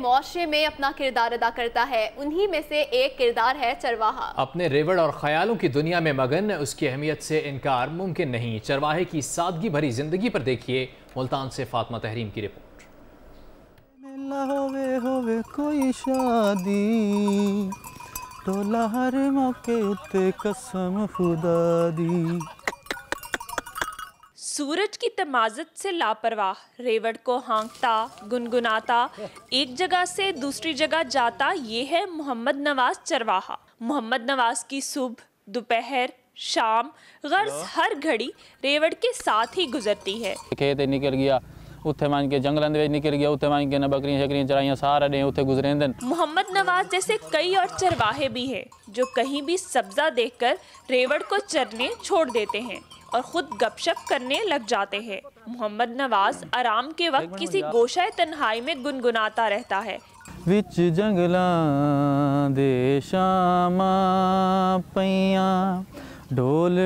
मुआरे में अपना किरदार अदा करता है उन्हीं में से एक किरदार है चरवाहा अपने रेवड़ और ख्यालों की दुनिया में मगन उसकी अहमियत से इनकार मुमकिन नहीं चरवाहे की सादगी भरी जिंदगी पर देखिए मुल्तान से फातमा तहरीम की रिपोर्ट तो लहर मौके ते कसम खुदा दी सूरज की तमाजत से लापरवाह रेवड़ को हांकता गुनगुनाता एक जगह से दूसरी जगह जाता ये है मोहम्मद नवाज चरवाहा मोहम्मद नवाज की सुबह दोपहर शाम गर्ज हर घड़ी रेवड़ के साथ ही गुजरती है खेत निकल गया ਉੱਥੇ ਮੰਨ ਕੇ ਜੰਗਲਾਂ के ਵਿੱਚ ਨਿਕਲ ਗਿਆ ਉੱਥੇ जैसे कई और चरवाहे भी हैं जो कहीं भी सब्जा देखकर रेवड़ को चरने छोड़ देते हैं और खुद गपशप करने लग जाते हैं मोहम्मद नवाज आराम के वक्त किसी गोशा तन्हाई में गुनगुनाता रहता है विच जंगला दे ढोल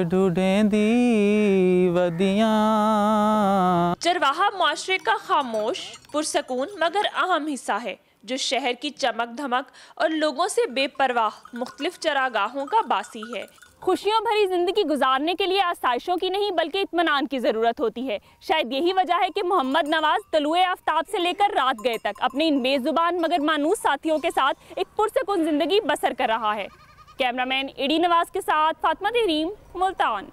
चरवाहा माशरे का खामोश पुरसकून मगर अहम हिस्सा है जो शहर की चमक धमक और लोगों से बेपरवाह मुख्तलिफ चरागाहों का बासी है खुशियों भरी ज़िंदगी गुजारने के लिए आसाइशों की नहीं बल्कि इतमान की ज़रूरत होती है शायद यही वजह है कि मोहम्मद नवाज तलुए आफ्ताब से लेकर रात गए तक अपने इन बेजुबान मगर मानूस साथियों के साथ एक पुरसकून ज़िंदगी बसर कर रहा है कैमरामैन एडी नवाज के साथ फातमा तहरीम मुल्तान